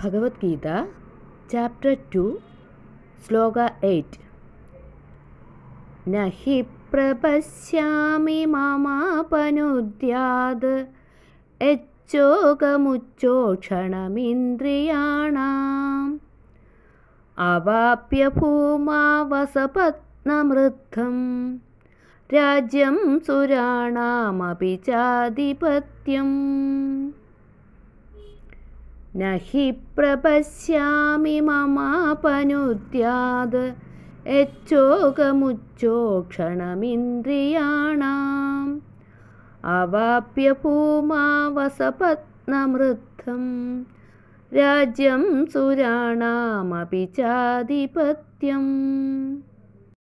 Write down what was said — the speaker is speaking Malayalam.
ഭഗവത്ഗീത ചാപ്റ്റർ ടു ശ്ലോക എയ്റ്റ് നഹി പ്രപശ്യാമി മാമാപനുദ്യാത് യച്ചോകമുച്ചോക്ഷണമിന്ദ്രിയാണാം അവാപ്യ ഭൂമാവസപത്നമൃദ്ധം രാജ്യം സുരാണാമപി ചാധിപത്യം न हि प्रपश्यामि ममापनुद्याद यच्चोगमुच्चोक्षणमिन्द्रियाणाम् अवाप्य वसपत्नमृद्धं राज्यं सुराणामपि चाधिपत्यम्